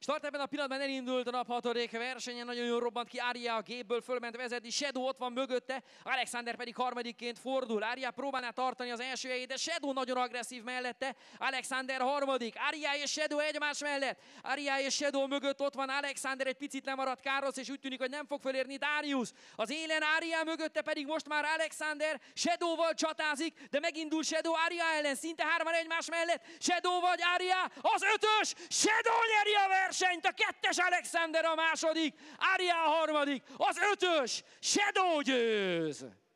Start ebben a pillanatban elindult a nap hatodik versenyen, nagyon jól robbant ki Ária a gépből, fölment vezetni, Shadow ott van mögötte, Alexander pedig harmadikként fordul. Ária próbálná tartani az első helyét, de Shadow nagyon agresszív mellette, Alexander harmadik, Ária és Shadow egymás mellett, Ária és Shadow mögött ott van Alexander, egy picit lemaradt káros és úgy tűnik, hogy nem fog felérni. Darius. Az élen Ária mögötte pedig most már Alexander Shadowval csatázik, de megindul Shadow Ária ellen, szinte hárman egymás mellett, Shadow vagy Ária, az ötös, Shadow nyeri a versenyt, a kettes Alexander a második, Ária a harmadik, az ötös, Shadow győz!